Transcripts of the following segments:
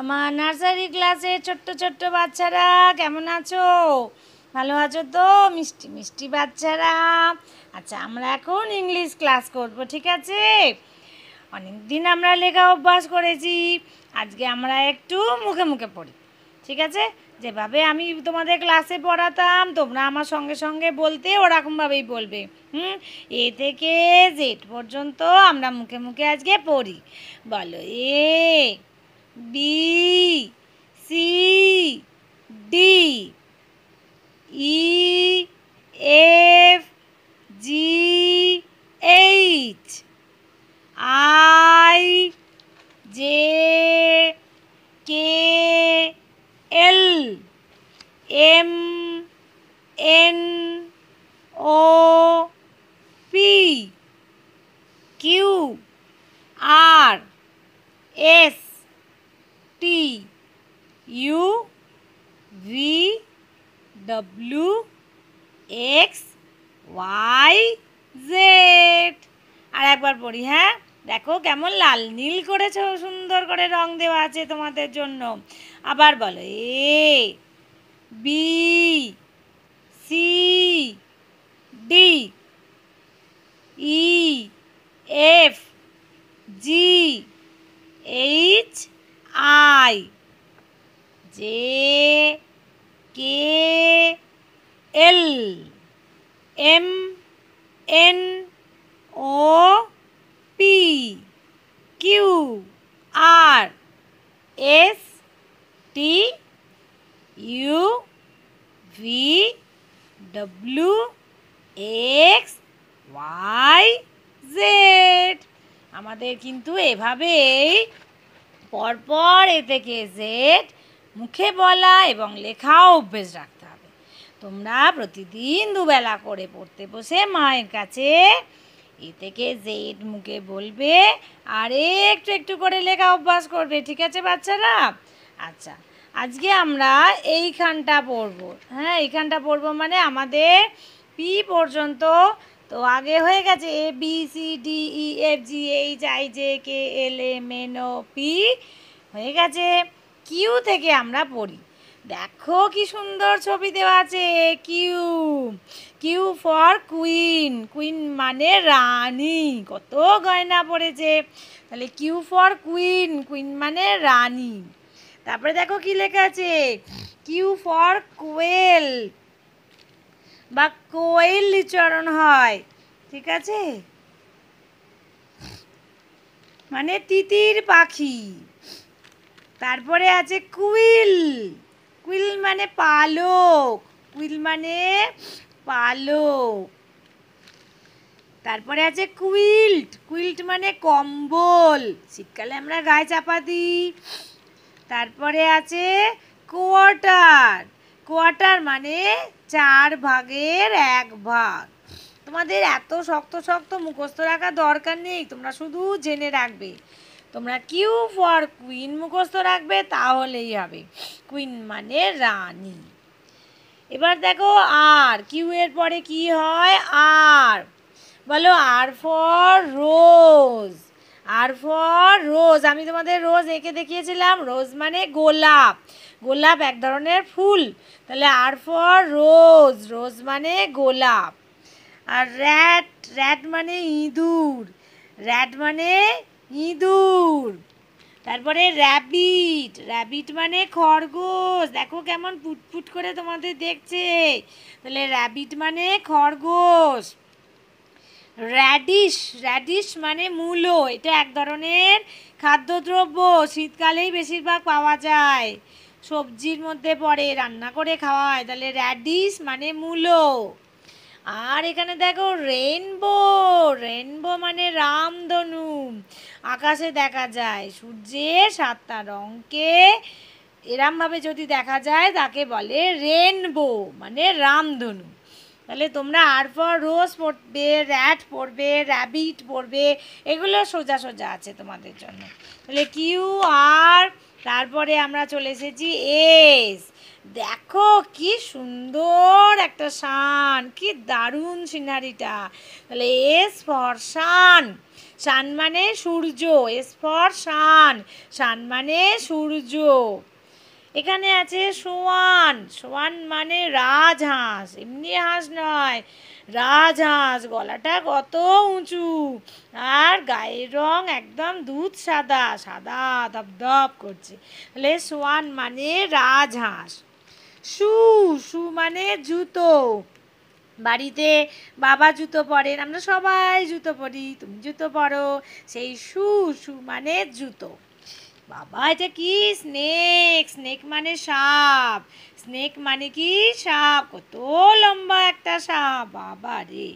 আমার নার্সারি ক্লাসে ছোট্ট ছোট্ট বাচ্চারা কেমন আছো ভালো আছো তো মিষ্টি মিষ্টি বাচ্চারা আচ্ছা আমরা এখন ইংলিশ ক্লাস করব ঠিক আছে অনেক দিন আমরা লেখা অভ্যাস করেছি আজকে আমরা একটু মুখে মুখে পড়ি ঠিক আছে যেভাবে আমি তোমাদের ক্লাসে পড়াতাম তোমরা আমার সঙ্গে সঙ্গে বলতে ওরকমভাবেই বলবে হুম এ থেকে জেড পর্যন্ত আমরা মুখে মুখে আজকে পড়ি বলো A B C D E F G H I V W X Y Z আর একবার পড়ি হ্যাঁ দেখো কেমন লাল নীল করেছ সুন্দর করে রং দেওয়া আছে তোমাদের জন্য আবার বলো A B C D E F G H I J K L M N O P Q R S T U V W X Y Z আমাদের কিন্তু এভাবেই পরপর এ থেকে জেড মুখে বলা এবং লেখাও অভ্যেস রাখতে হবে তোমরা প্রতিদিন দুবেলা করে পড়তে বসে মায়ের কাছে এ থেকে জেড মুখে বলবে আর একটু একটু করে লেখা অভ্যাস করবে ঠিক আছে বাচ্চারা আচ্ছা আজকে আমরা এইখানটা পড়ব হ্যাঁ এইখানটা পড়ব মানে আমাদের পি পর্যন্ত তো আগে হয়ে গেছে A B C D E F G H I J K L M N O P হয়ে গেছে কিউ থেকে আমরা পড়ি দেখো কি সুন্দর ছবি দেওয়া আছে Q Q for queen queen মানে রানী কত গয়না পড়েছে তাহলে কিউ ফর কুইন কুইন মানে রানী তারপরে দেখো কি লেখা আছে কিউ ফর কোয়েল বা কোয়েল চরণ হয় ঠিক আছে মানে তিতির পাখি তারপরে আছে কুইল কুইল মানে পালক কুইল মানে পালক তারপরে আছে কুইল্ট কুইল্ট মানে কম্বল শীতকালে আমরা গায়ে চাপা দিই তারপরে আছে কোয়ার্টার কোয়ার্টার মানে চার ভাগের এক ভাগ তোমাদের এত শক্ত শক্ত মুখস্থ রাখা দরকার নেই তোমরা শুধু জেনে রাখবে তোমরা কিউ ফর কুইন মুখস্থ রাখবে তাহলেই হবে কুইন মানে রানী এবার দেখো আর কিউ এর পরে কি হয় আর বলো আর ফর রোজ আর ফর রোজ আমি তোমাদের রোজ এঁকে দেখিয়েছিলাম রোজ মানে গোলাপ গোলাপ এক ধরনের ফুল তাহলে আর ফর রোজ রোজ মানে গোলাপ আর র্যাট র্যাট মানে ইঁদুর র্যাট মানে ইঁদুর তারপরে র্যাবিট র্যাবিট মানে খরগোশ দেখো কেমন পুটপুট করে তোমাদের দেখছে তাহলে র্যাবিট মানে খরগোশ র্যাডিশ র্যাডিশ মানে মূলো এটা এক ধরনের খাদ্যদ্রব্য শীতকালেই বেশিরভাগ পাওয়া যায় সবজির মধ্যে পড়ে রান্না করে খাওয়া হয় তাহলে র্যাডিশ মানে মূলো আর এখানে দেখো রেনবো রেনবো মানে রামধনু আকাশে দেখা যায় সূর্যের সাতটা রঙকে এরমভাবে যদি দেখা যায় তাকে বলে রেনবো মানে রামধনু তাহলে তোমরা আর পর রোজ পড়বে র্যাট পড়বে র্যাবিট পড়বে এগুলো সোজা সোজা আছে তোমাদের জন্য তাহলে কিউ আর তারপরে আমরা চলে এসেছি এস দেখো কি সুন্দর একটা শান কি দারুণ সিনারিটা তাহলে এস ফর শান শান মানে সূর্য এস ফর শান শান মানে সূর্য এখানে আছে সোয়ান সোয়ান মানে রাজহাঁস এমনি হাঁস নয় রাজহাঁস গলাটা কত উঁচু আর গায়ের রং একদম দুধ সাদা সাদা ধপ ধপ করছে তাহলে সোয়ান মানে রাজহাঁস শু শু মানে জুতো বাড়িতে বাবা জুতো পরেন আমরা সবাই জুতো পরি তুমি জুতো পরো সেই শু শু মানে জুতো বাবা এটা কি স্নেক স্নেক মানে সাপ স্নেক মানে কি সাপ কত লম্বা একটা সাপ বাবা রে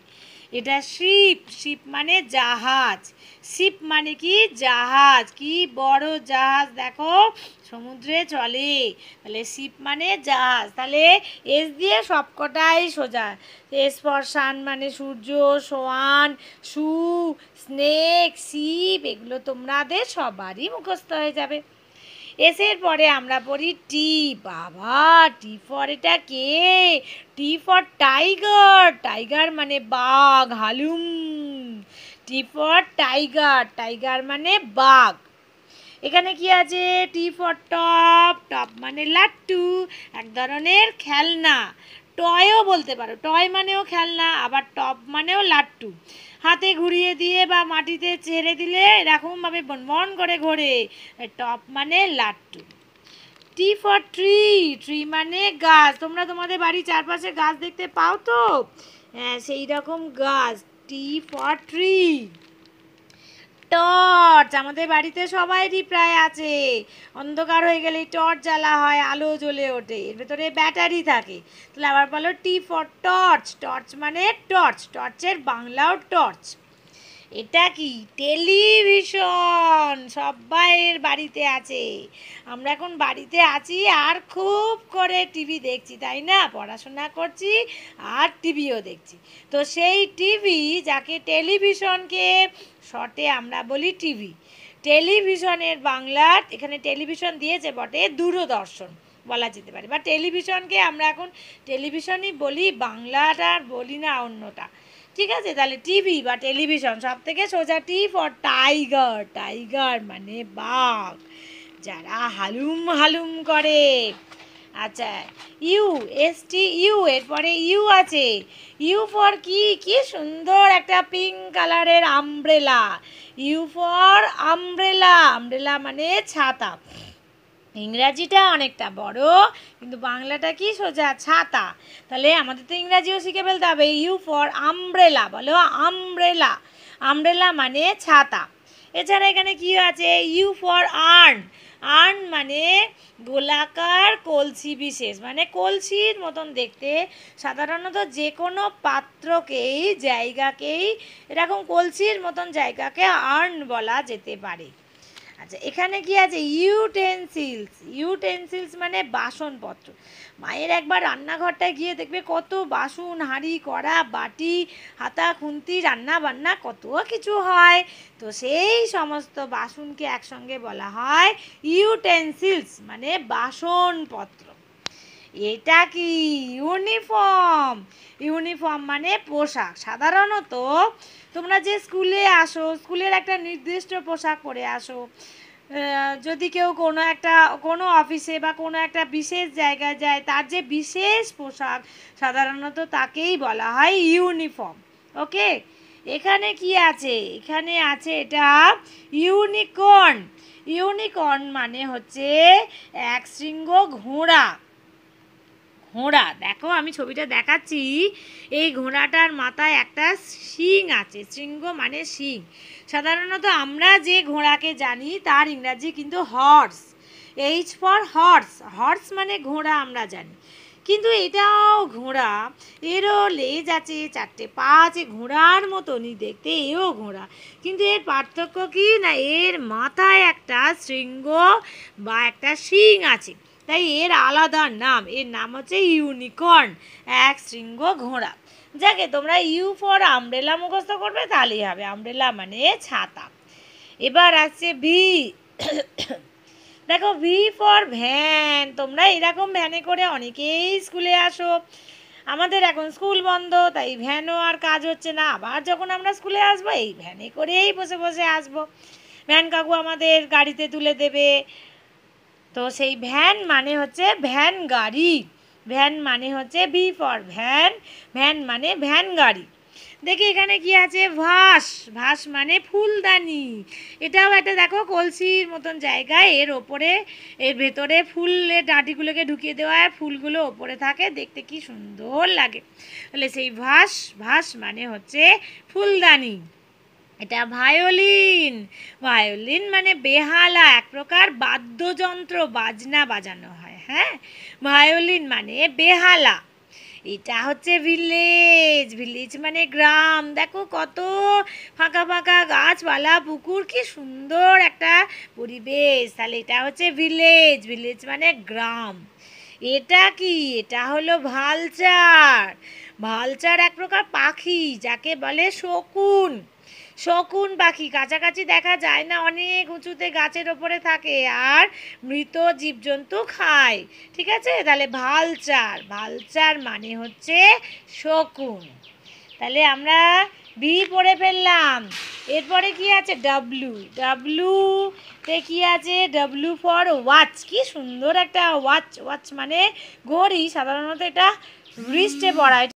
এটা শিপ শিপ মানে জাহাজ শিপ মানে কি জাহাজ কি বড় জাহাজ দেখো সমুদ্রে চলে তাহলে শিপ মানে জাহাজ তাহলে এস দিয়ে সবকটাই সোজা এস সান মানে সূর্য সোয়ান সু স্নেক শিপ এগুলো তোমাদের সবারই মুখস্থ হয়ে যাবে এসের পরে আমরা পড়ি টি বাবা টি ফর এটা কে টি ফর টাইগার টাইগার মানে বাঘ হালুম টি ফর টাইগার টাইগার মানে বাঘ এখানে কি আছে টি ফর টপ টপ মানে লাট্টু এক ধরনের খেলনা টয়ও বলতে পারো টয় মানেও খেলনা আবার টপ মানেও লাট্টু হাতে ঘুরিয়ে দিয়ে বা মাটিতে ছেড়ে দিলে এরকমভাবে বনবন করে ঘোরে টপ মানে লাট্টু টি ফর ট্রি ট্রি মানে গাছ তোমরা তোমাদের বাড়ির চারপাশে গাছ দেখতে পাও তো হ্যাঁ সেই রকম গাছ টি ফর ট্রি টর্চ আমাদের বাড়িতে সবাইরই প্রায় আছে অন্ধকার হয়ে গেলে টর্চ জ্বালা হয় আলো জ্বলে ওঠে এর ভেতরে ব্যাটারি থাকে তাহলে আবার বলো টি ফর টর্চ টর্চ মানে টর্চ টর্চের বাংলাও টর্চ এটা কি টেলিভিশন সবাইয়ের বাড়িতে আছে আমরা এখন বাড়িতে আছি আর খুব করে টিভি দেখছি তাই না পড়াশোনা করছি আর টিভিও দেখছি তো সেই টিভি যাকে টেলিভিশনকে শর্টে আমরা বলি টিভি টেলিভিশনের বাংলার এখানে টেলিভিশন দিয়েছে বটে দূরদর্শন বলা যেতে পারে বা টেলিভিশনকে আমরা এখন টেলিভিশনই বলি বাংলাটা আর বলি না অন্যটা ঠিক আছে তাহলে টিভি বা টেলিভিশন সব থেকে সোজা টি ফর টাইগার টাইগার মানে বাঘ যারা হালুম হালুম করে আচ্ছা ইউ এস টি ইউ এরপরে ইউ আছে ইউ ফর কি কি সুন্দর একটা পিঙ্ক কালারের umbrella U for umbrella umbrella মানে ছাতা ইংরাজিটা অনেকটা বড় কিন্তু বাংলাটা কি সোজা ছাতা তাহলে আমাদের তো ইংরাজিও শিখে ফেলতে হবে ইউ ফর আমব্রেলা বলো আমব্রেলা আমব্রেলা মানে ছাতা এছাড়া এখানে কি আছে ইউ ফর আর্ন আর্ন মানে গোলাকার কলসি বিশেষ মানে কলসির মতন দেখতে সাধারণত যে কোনো পাত্রকেই জায়গাকেই এরকম কলসির মতন জায়গাকে আর্ন বলা যেতে পারে আচ্ছা এখানে কি আছে ইউটেন্সিলস ইউটেন্সিলস মানে বাসনপত্র মায়ের একবার রান্নাঘরটায় গিয়ে দেখবে কত বাসন হাঁড়ি কড়া বাটি হাতা খুন্তি রান্না বান্না কত কিছু হয় তো সেই সমস্ত বাসনকে একসঙ্গে বলা হয় ইউটেন্সিলস মানে বাসনপত্র এটা কি ইউনিফর্ম ইউনিফর্ম মানে পোশাক সাধারণত তোমরা যে স্কুলে আসো স্কুলের একটা নির্দিষ্ট পোশাক পরে আসো যদি কেউ কোনো একটা কোনো অফিসে বা কোনো একটা বিশেষ জায়গায় যায় তার যে বিশেষ পোশাক সাধারণত তাকেই বলা হয় ইউনিফর্ম ওকে এখানে কি আছে এখানে আছে এটা ইউনিকর্ন ইউনিকর্ন মানে হচ্ছে এক শৃঙ্গ ঘোড়া ঘোড়া দেখো আমি ছবিটা দেখাচ্ছি এই ঘোড়াটার মাথায় একটা শিং আছে শৃঙ্গ মানে শিং সাধারণত আমরা যে ঘোড়াকে জানি তার ইংরাজি কিন্তু horse H for horse horse মানে ঘোড়া আমরা জানি কিন্তু এটাও ঘোড়া এরও লেজ আছে চারটে পা আছে ঘোড়ার মতনই দেখতে এও ঘোড়া কিন্তু এর পার্থক্য কি না এর মাথায় একটা শৃঙ্গ বা একটা শিং আছে তাই এর আলাদা নাম এর নাম হচ্ছে ইউনিকর্ন এক শৃঙ্গ ঘোড়া যাকে তোমরা ইউ ফর আমব্রেলা মুখস্থ করবে তাহলেই হবে আমব্রেলা মানে ছাতা এবার আসছে ভি দেখো ভি ফর ভ্যান তোমরা এরকম ভ্যানে করে অনেকেই স্কুলে আসো আমাদের এখন স্কুল বন্ধ তাই ভ্যানও আর কাজ হচ্ছে না আবার যখন আমরা স্কুলে আসবো এই ভ্যানে করেই বসে বসে আসবো ভ্যান কাকু আমাদের গাড়িতে তুলে দেবে তো সেই ভ্যান মানে হচ্ছে ভ্যান গাড়ি ভ্যান মানে হচ্ছে ভি ফর ভ্যান ভ্যান মানে ভ্যান গাড়ি দেখি এখানে কি আছে ভাস ভাস মানে ফুলদানি এটাও একটা দেখো কলসির মতন জায়গায় এর ওপরে এর ভেতরে ফুলের ডাঁটিগুলোকে ঢুকিয়ে দেওয়া হয় ফুলগুলো ওপরে থাকে দেখতে কি সুন্দর লাগে তাহলে সেই ভাস ভাস মানে হচ্ছে ফুলদানি এটা ভায়োলিন ভায়োলিন মানে বেহালা এক প্রকার বাদ্যযন্ত্র বাজনা বাজানো হয় হ্যাঁ ভায়োলিন মানে বেহালা এটা হচ্ছে ভিলেজ ভিলেজ মানে গ্রাম দেখো কত ফাঁকা ফাঁকা গাছপালা পুকুর কি সুন্দর একটা পরিবেশ তাহলে এটা হচ্ছে ভিলেজ ভিলেজ মানে গ্রাম এটা কি এটা হলো ভালচার ভালচার এক প্রকার পাখি যাকে বলে শকুন শকুন পাখি কাছাকাছি দেখা যায় না অনেক উঁচুতে গাছের ওপরে থাকে আর মৃত জীবজন্তু খায় ঠিক আছে তাহলে ভালচার ভালচার মানে হচ্ছে শকুন তাহলে আমরা বি পড়ে ফেললাম এরপরে কি আছে ডাব্লু ডাব্লুতে কি আছে ডাব্লু ফর ওয়াচ কি সুন্দর একটা ওয়াচ ওয়াচ মানে ঘড়ি সাধারণত এটা রিস্টে পড়া